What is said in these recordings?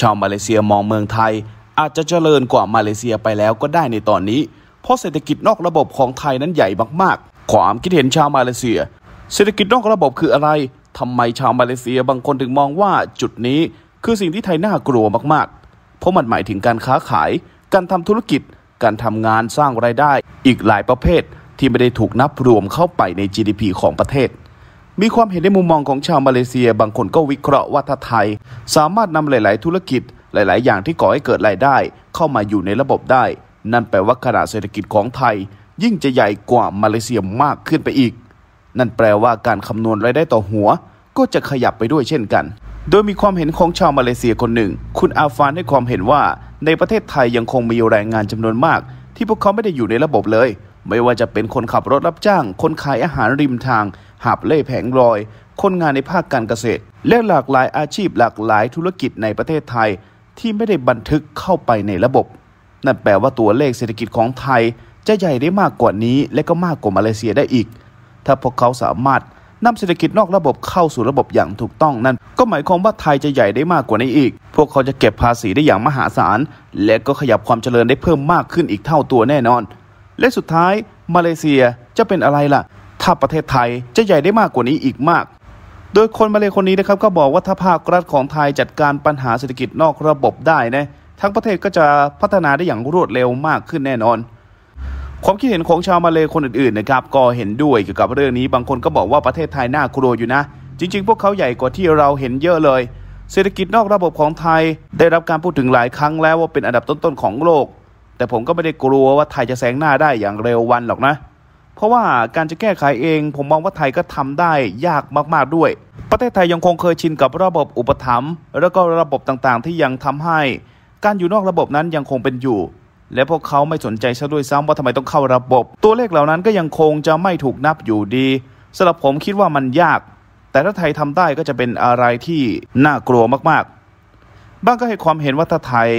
ชาวมาเลเซียมองเมืองไทย อาจจะเจริญกว่ามาเลเซียไปแล้วก็ได้ในตอนนี้ เพราะเศรษฐกิจนอกระบบของไทยนั้นใหญ่มากๆ ความคิดเห็นชาวมาเลเซีย เศรษฐกิจนอกระบบคืออะไร ทำไมชาวมาเลเซียบางคนถึงมองว่าจุดนี้คือสิ่งที่ไทยน่ากลัวมาก ๆเพราะมันหมายถึงการค้าขาย การทำธุรกิจการทำงานสร้างไรายได้ อีกหลายประเภทที่ไม่ได้ถูกนับรวมเข้าไปใน GDP ของประเทศมีความเห็นในมุมมองของชาวมาเลเซียบางคนก็วิเคราะห์ว่าถ้าไทยสามารถนำหลาย ๆ ธุรกิจหลาย ๆ อย่างที่ก่อให้เกิดรายได้เข้ามาอยู่ในระบบได้ นั่นแปลว่าขนาดเศรษฐกิจของไทยยิ่งจะใหญ่กว่ามาเลเซียมากขึ้นไปอีก นั่นแปลว่าการคำนวณรายได้ต่อหัวก็จะขยับไปด้วยเช่นกัน โดยมีความเห็นของชาวมาเลเซียคนหนึ่ง คุณอาฟานให้ความเห็นว่าในประเทศไทยยังคงมีแรงงานจำนวนมากที่พวกเขาไม่ได้อยู่ในระบบเลยไม่ว่าจะเป็นคนขับรถรับจ้าง คนขายอาหารริมทาง หาบเล่แผงลอย คนงานในภาคการเกษตร และหลากหลายอาชีพหลากหลายธุรกิจในประเทศไทย ที่ไม่ได้บันทึกเข้าไปในระบบ นั่นแปลว่าตัวเลขเศรษฐกิจของไทยจะใหญ่ได้มากกว่านี้และก็มากกว่ามาเลเซียได้อีก ถ้าพวกเขาสามารถนำเศรษฐกิจนอกระบบเข้าสู่ระบบอย่างถูกต้องนั้นก็หมายความว่าไทยจะใหญ่ได้มากกว่านี้อีก พวกเขาจะเก็บภาษีได้อย่างมหาศาลและก็ขยับความเจริญได้เพิ่มมากขึ้นอีกเท่าตัวแน่นอนและสุดท้ายมาเลเซียจะเป็นอะไรล่ะ ถ้าประเทศไทยจะใหญ่ได้มากกว่านี้อีกมาก โดยคนมาเลยคนนี้นะครับก็บอกว่าถ้าภาครัฐของไทยจัดการปัญหาเศรษฐกิจนอกระบบได้ นะ ทั้งประเทศก็จะพัฒนาได้อย่างรวดเร็วมากขึ้นแน่นอน ความคิดเห็นของชาวมาเลยคนอื่นๆนะครับ ก็เห็นด้วยเกี่ยวกับเรื่องนี้ บางคนก็บอกว่าประเทศไทยน่ากลัวอยู่นะ จริงๆ พวกเขาใหญ่กว่าที่เราเห็นเยอะเลย เศรษฐกิจนอกระบบของไทย ได้รับการพูดถึงหลายครั้งแล้วว่าเป็นอันดับต้นๆของโลกแต่ผมก็ไม่ได้กลัวว่าไทยจะแซงหน้าได้อย่างเร็ววันหรอกนะ เพราะว่าการจะแก้ไขเอง ผมมองว่าไทยก็ทำได้ยากมากๆด้วย ประเทศไทยยังคงเคยชินกับระบบอุปถัมภ์แล้วก็ระบบต่างๆ ที่ยังทำให้ การอยู่นอกระบบนั้นยังคงเป็นอยู่ และพวกเขาไม่สนใจซะด้วยซ้ำว่าทำไมต้องเข้าระบบ ตัวเลขเหล่านั้นก็ยังคงจะไม่ถูกนับอยู่ดีสำหรับผมคิดว่ามันยาก แต่ถ้าไทยทำได้ก็จะเป็นอะไรที่น่ากลัวมากๆ บ้างก็ให้ความเห็นว่าถ้าไทย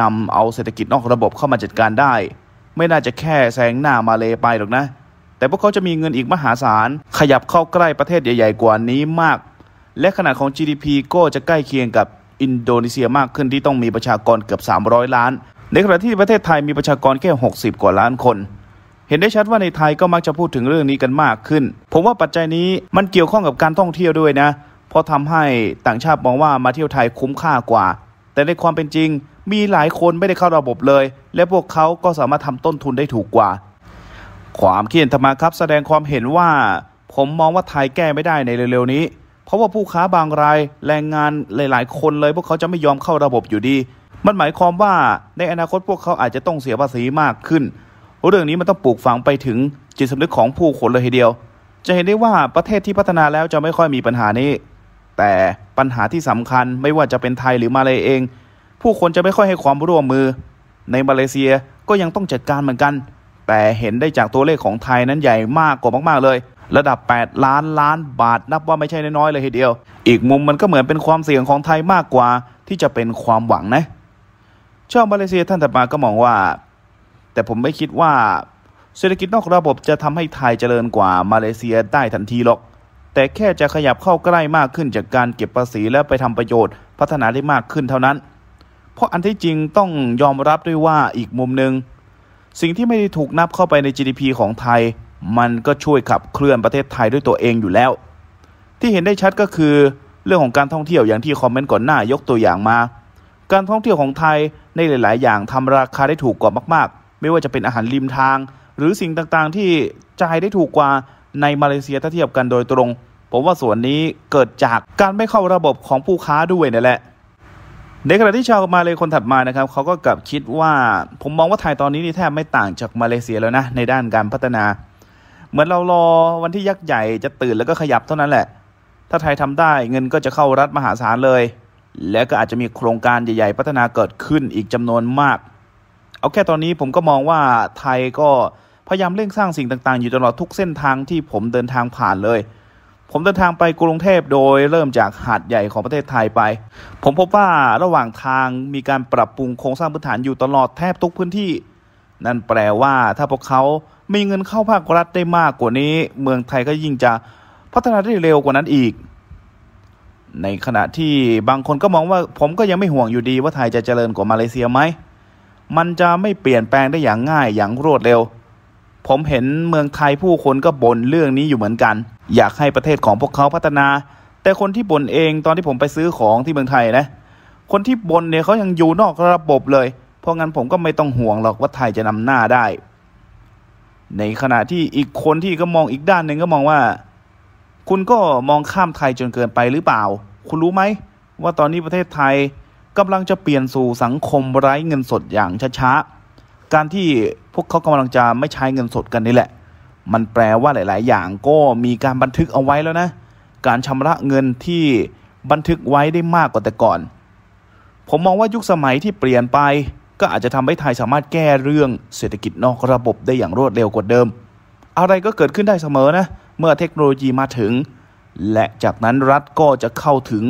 นำเอาเศรษฐกิจนอกระบบเข้ามาจัดการได้ ไม่น่าจะแค่แซงหน้ามาเลไปหรอกนะ แต่พวกเขาจะมีเงินอีกมหาศาล ขยับเข้าใกล้ประเทศใหญ่ ๆ กว่านี้มาก และขนาดของ GDP ก็จะใกล้เคียงกับอินโดนีเซียมากขึ้นที่ต้องมีประชากรเกือบ 300 ล้าน ในขณะที่ประเทศไทยมีประชากรแค่60 กว่าล้านคน เห็นได้ชัดว่าในไทยก็มักจะพูดถึงเรื่องนี้กันมากขึ้น ผมว่าปัจจัยนี้มันเกี่ยวข้องกับการท่องเที่ยวด้วยนะ เพราะทำให้ต่างชาติมองว่ามาเที่ยวไทยคุ้มค่ากว่า แต่ในความเป็นจริงมีหลายคนไม่ได้เข้าระบบเลย และพวกเขาก็สามารถทำต้นทุนได้ถูกกว่า ความคิดเห็นธรรมาครับแสดงความเห็นว่า ผมมองว่าไทยแก้ไม่ได้ในเร็วๆ นี้ เพราะว่าผู้ค้าบางรายแรงงานหลายๆคนเลย พวกเขาจะไม่ยอมเข้าระบบอยู่ดี มันหมายความว่าในอนาคตพวกเขาอาจจะต้องเสียภาษีมากขึ้น เรื่องนี้มันต้องปลูกฝังไปถึงจิตสำนึกของผู้คนเลยทีเดียว จะเห็นได้ว่าประเทศที่พัฒนาแล้วจะไม่ค่อยมีปัญหานี้ แต่ปัญหาที่สำคัญไม่ว่าจะเป็นไทยหรือมาเลยเองผู้คนจะไม่ค่อยให้ความร่วมมือ ในมาเลเซียก็ยังต้องจัดการเหมือนกัน แต่เห็นได้จากตัวเลขของไทยนั้นใหญ่มากกว่ามากๆเลย ระดับ 8 ล้านล้าน บาทนับว่าไม่ใช่น้อยๆเลยทีเดียว อีกมุมมันก็เหมือนเป็นความเสี่ยงของไทยมากกว่าที่จะเป็นความหวังนะชาวมาเลเซียท่านต่อมาก็มองว่า แต่ผมไม่คิดว่าเศรษฐกิจนอกระบบจะทำให้ไทยเจริญกว่ามาเลเซียได้ทันทีหรอก แต่แค่จะขยับเข้าใกล้มากขึ้นจากการเก็บภาษีและไปทำประโยชน์ พัฒนาได้มากขึ้นเท่านั้นเพราะอันที่จริงต้องยอมรับด้วยว่าอีกมุมหนึง่งสิ่งที่ไม่ได้ถูกนับเข้าไปใน GDP ของไทย มันก็ช่วยขับเคลื่อนประเทศไทยด้วยตัวเองอยู่แล้ว ที่เห็นได้ชัดก็คือ เรื่องของการท่องเที่ยวอย่างที่คอมเมนต์ก่อนหน้ายกตัวอย่างมาการท่องเที่ยวของไทยในหลาย ๆ อย่างทำราคาได้ถูกกว่ามากๆ ไม่ว่าจะเป็นอาหารริมทาง หรือสิ่งต่างๆที่จ่ายได้ถูกกว่าในมาเลเซียถ้าเทียบกันโดยตรง ผมว่าส่วนนี้เกิดจากการไม่เข้าระบบของผู้ค้าด้วยนั่นแหละในขณะที่ชาวมาเลยคนถัดมานะครับเขาก็กลับคิดว่าผมมองว่าไทยตอนนี้นี่แทบไม่ต่างจากมาเลเซียแล้วนะ ในด้านการพัฒนา เหมือนเรารอวันที่ยักษ์ใหญ่จะตื่นแล้วก็ขยับเท่านั้นแหละ ถ้าไทยทำได้เงินก็จะเข้ารัฐมหาศาลเลย และก็อาจจะมีโครงการใหญ่ๆ พัฒนาเกิดขึ้นอีกจำนวนมาก เอาแค่ตอนนี้ผมก็มองว่าไทยก็พยายามเร่งสร้างสิ่งต่าง ๆ อยู่ตลอดทุกเส้นทางที่ผมเดินทางผ่านเลยผมเดินทางไปกรุงเทพโดยเริ่มจากหาดใหญ่ของประเทศไทยไป ผมพบว่าระหว่างทางมีการปรับปรุงโครงสร้างพื้นฐานอยู่ตลอดแทบทุกพื้นที่ นั่นแปลว่าถ้าพวกเขามีเงินเข้าภาครัฐได้มากกว่านี้ เมืองไทยก็ยิ่งจะพัฒนาได้เร็วกว่านั้นอีก ในขณะที่บางคนก็มองว่าผมก็ยังไม่ห่วงอยู่ดีว่าไทยจะเจริญกว่ามาเลเซียไหมมันจะไม่เปลี่ยนแปลงได้อย่างง่ายอย่างรวดเร็วผมเห็นเมืองไทยผู้คนก็บ่นเรื่องนี้อยู่เหมือนกัน อยากให้ประเทศของพวกเขาพัฒนา แต่คนที่บ่นเองตอนที่ผมไปซื้อของที่เมืองไทยนะ คนที่บ่นเนี่ยเขายังอยู่นอกระบบเลย เพราะงั้นผมก็ไม่ต้องห่วงหรอกว่าไทยจะนำหน้าได้ ในขณะที่อีกคนที่ก็มองอีกด้านหนึ่งก็มองว่า คุณก็มองข้ามไทยจนเกินไปหรือเปล่า คุณรู้ไหมว่าตอนนี้ประเทศไทยกำลังจะเปลี่ยนสู่สังคมไร้เงินสดอย่างช้าๆการที่พวกเขากำลังจะไม่ใช้เงินสดกันนี่แหละ มันแปลว่าหลาย ๆ อย่างก็มีการบันทึกเอาไว้แล้วนะ การชำระเงินที่บันทึกไว้ได้มากกว่าแต่ก่อน ผมมองว่ายุคสมัยที่เปลี่ยนไป ก็อาจจะทำให้ไทยสามารถแก้เรื่องเศรษฐกิจนอกระบบได้อย่างรวดเร็วกว่าเดิม อะไรก็เกิดขึ้นได้เสมอนะ เมื่อเทคโนโลยีมาถึง และจากนั้นรัฐก็จะเข้าถึง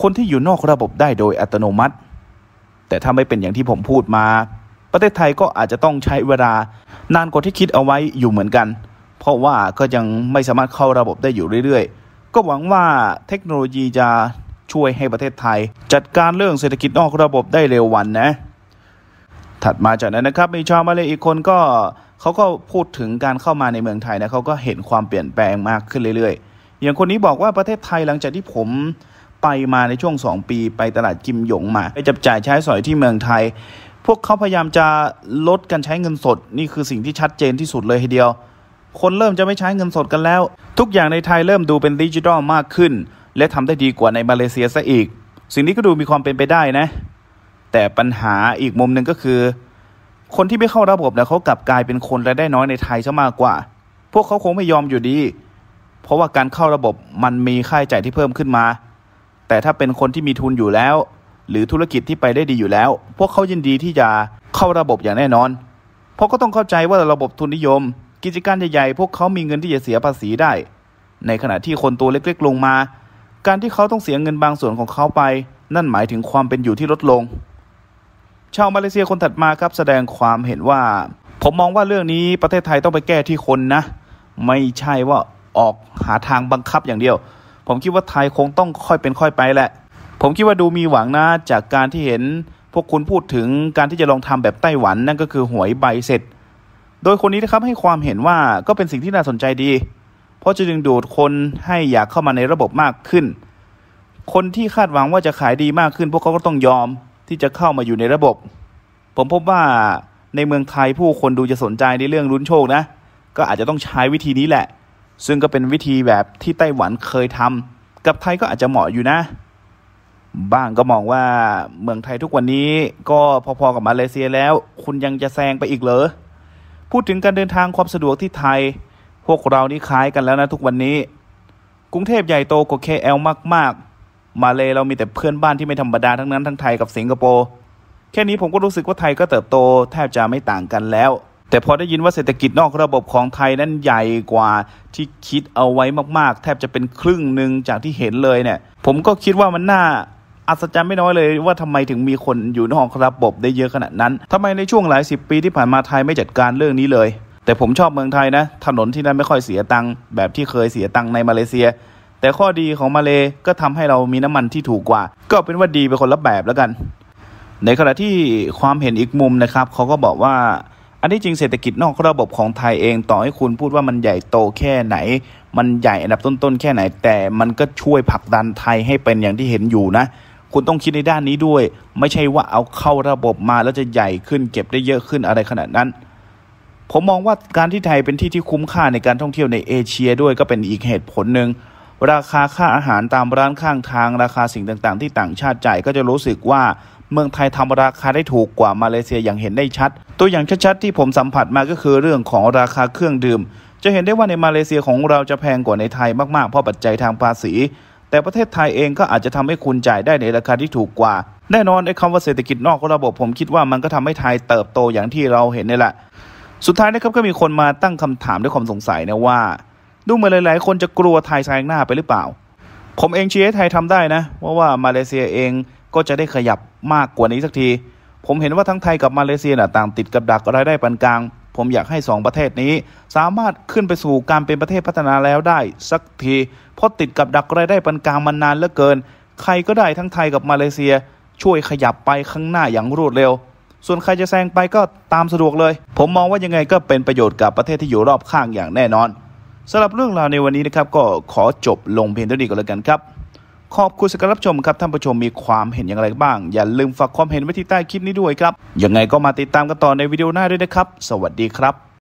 คนที่อยู่นอกระบบได้โดยอัตโนมัติ แต่ถ้าไม่เป็นอย่างที่ผมพูดมาประเทศไทยก็อาจจะต้องใช้เวลา นานกว่าที่คิดเอาไว้อยู่เหมือนกัน เพราะว่าก็ยังไม่สามารถเข้าระบบได้อยู่เรื่อย ๆ ก็หวังว่าเทคโนโลยีจะช่วยให้ประเทศไทย จัดการเรื่องเศรษฐกิจนอกระบบได้เร็ววันนะ ถัดมาจากนั้นนะครับมีชาวมาเลยอีกคนก็เขาก็พูดถึงการเข้ามาในเมืองไทยนะเขาก็เห็นความเปลี่ยนแปลงมากขึ้นเรื่อยๆ อย่างคนนี้บอกว่าประเทศไทยหลังจากที่ผมไปมาในช่วง2ปีไปตลาดกิมหยง มาไปจับจ่ายใช้สอยที่เมืองไทยพวกเขาพยายามจะลดการใช้เงินสดนี่คือสิ่งที่ชัดเจนที่สุดเลยทีเดียว คนเริ่มจะไม่ใช้เงินสดกันแล้ว ทุกอย่างในไทยเริ่มดูเป็นดิจิทัลมากขึ้น และทำได้ดีกว่าในมาเลเซียซะอีก สิ่งนี้ก็ดูมีความเป็นไปได้นะ แต่ปัญหาอีกมุมหนึ่งก็คือ คนที่ไม่เข้าระบบแล้วเขากลับกลายเป็นคนรายได้น้อยในไทยซะมากกว่า พวกเขาคงไม่ยอมอยู่ดี เพราะว่าการเข้าระบบมันมีค่าใช้จ่ายที่เพิ่มขึ้นมา แต่ถ้าเป็นคนที่มีทุนอยู่แล้วหรือธุรกิจที่ไปได้ดีอยู่แล้ว พวกเขายินดีที่จะเข้าระบบอย่างแน่นอนเพราะก็ต้องเข้าใจว่าระบบทุนนิยมกิจการใหญ่ๆพวกเขามีเงินที่จะเสียภาษีได้ ในขณะที่คนตัวเล็กๆลงมา การที่เขาต้องเสียเงินบางส่วนของเขาไป นั่นหมายถึงความเป็นอยู่ที่ลดลงชาวมาเลเซียคนถัดมาครับแสดงความเห็นว่า ผมมองว่าเรื่องนี้ประเทศไทยต้องไปแก้ที่คนนะ ไม่ใช่ว่าออกหาทางบังคับอย่างเดียว ผมคิดว่าไทยคงต้องค่อยเป็นค่อยไปแหละผมคิดว่าดูมีหวังนะจากการที่เห็นพวกคุณพูดถึงการที่จะลองทำแบบไต้หวันนั่นก็คือหวยใบเสร็จ โดยคนนี้นะครับให้ความเห็นว่าก็เป็นสิ่งที่น่าสนใจดี เพราะจะดึงดูดคนให้อยากเข้ามาในระบบมากขึ้น คนที่คาดหวังว่าจะขายดีมากขึ้น พวกเขาก็ต้องยอมที่จะเข้ามาอยู่ในระบบ ผมพบว่าในเมืองไทยผู้คนดูจะสนใจในเรื่องลุ้นโชคนะ ก็อาจจะต้องใช้วิธีนี้แหละ ซึ่งก็เป็นวิธีแบบที่ไต้หวันเคยทำ กับไทยก็อาจจะเหมาะอยู่นะบ้างก็มองว่าเมืองไทยทุกวันนี้ก็พอๆกับมาเลเซียแล้ว คุณยังจะแซงไปอีกเหรอพูดถึงการเดินทางความสะดวกที่ไทย พวกเรานี่คล้ายกันแล้วนะทุกวันนี้ กรุงเทพใหญ่โตกว่าเคแอลมาก ๆ มาเลเรามีแต่เพื่อนบ้านที่ไม่ธรรมดาทั้งนั้นทั้งไทยกับสิงคโปร์ แค่นี้ผมก็รู้สึกว่าไทยก็เติบโตแทบจะไม่ต่างกันแล้ว แต่พอได้ยินว่าเศรษฐกิจนอกระบบของไทยนั้นใหญ่กว่าที่คิดเอาไว้มากๆ แทบจะเป็นครึ่งหนึ่งจากที่เห็นเลยเนี่ย ผมก็คิดว่ามันน่าอัศจรรย์ไม่น้อยเลยว่าทำไมถึงมีคนอยู่นอกระบบได้เยอะขนาดนั้น ทำไมในช่วงหลายสิบปีที่ผ่านมาไทยไม่จัดการเรื่องนี้เลย แต่ผมชอบเมืองไทยนะ ถนนที่นั่นไม่ค่อยเสียตังค์แบบที่เคยเสียตังค์ในมาเลเซีย แต่ข้อดีของมาเลยก็ทำให้เรามีน้ำมันที่ถูกกว่า ก็เป็นว่าดีไปคนละแบบแล้วกัน ในขณะที่ความเห็นอีกมุมนะครับเขาก็บอกว่า อันที่จริงเศรษฐกิจนอกระบบของไทยเอง ต่อให้คุณพูดว่ามันใหญ่โตแค่ไหน มันใหญ่อันดับต้นๆแค่ไหน แต่มันก็ช่วยผลักดันไทยให้เป็นอย่างที่เห็นอยู่นะคุณต้องคิดในด้านนี้ด้วยไม่ใช่ว่าเอาเข้าระบบมาแล้วจะใหญ่ขึ้นเก็บได้เยอะขึ้นอะไรขนาดนั้น ผมมองว่าการที่ไทยเป็นที่ที่คุ้มค่าในการท่องเที่ยวในเอเชียด้วยก็เป็นอีกเหตุผลหนึ่งราคาค่าอาหารตามร้านข้างทางราคาสิ่งต่างๆ ที่ต่างชาติจ่ายก็จะรู้สึกว่าเมืองไทยทำราคาได้ถูกกว่ามาเลเซียอย่างเห็นได้ชัด ตัวอย่างชัด ๆ ที่ผมสัมผัสมาก็คือเรื่องของราคาเครื่องดื่ม จะเห็นได้ว่าในมาเลเซียของเราจะแพงกว่าในไทยมาก ๆ เพราะปัจจัยทางภาษีแต่ประเทศไทยเองก็อาจจะทำให้คุณจ่ายได้ในราคาที่ถูกกว่า แน่นอนไอ้คำว่าเศรษฐกิจนอกระบบ ผมคิดว่ามันก็ทำให้ไทยเติบโตอย่างที่เราเห็นนี่แหละ สุดท้ายนะครับก็มีคนมาตั้งคำถามด้วยความสงสัยนะว่าดูเหมือนหลาย ๆ คนจะกลัวไทยแซงหน้าไปหรือเปล่า ผมเองเชียร์ไทยทำได้นะ เพราะว่ามาเลเซียเองก็จะได้ขยับมากกว่านี้สักที ผมเห็นว่าทั้งไทยกับมาเลเซียนะต่างติดกับดักรายได้ปานกลางผมอยากให้ 2 ประเทศนี้สามารถขึ้นไปสู่การเป็นประเทศพัฒนาแล้วได้สักทีเพราะติดกับดักรายได้ปานกลางมานานเหลือเกิน ใครก็ได้ทั้งไทยกับมาเลเซีย ช่วยขยับไปข้างหน้าอย่างรวดเร็ว ส่วนใครจะแซงไปก็ตามสะดวกเลย ผมมองว่ายังไงก็เป็นประโยชน์กับประเทศที่อยู่รอบข้างอย่างแน่นอนสำหรับเรื่องราวในวันนี้นะครับก็ขอจบลงเพียงเท่านี้ก็แล้วกันครับขอบคุณสกหรรับชมครับท่านผู้ชมมีความเห็นอย่างไรบ้าง อย่าลืมฝากความเห็นไว้ที่ใต้คลิปนี้ด้วยครับ ยังไงก็มาติดตามกันต่อในวิดีโอหน้าด้วยนะครับ สวัสดีครับ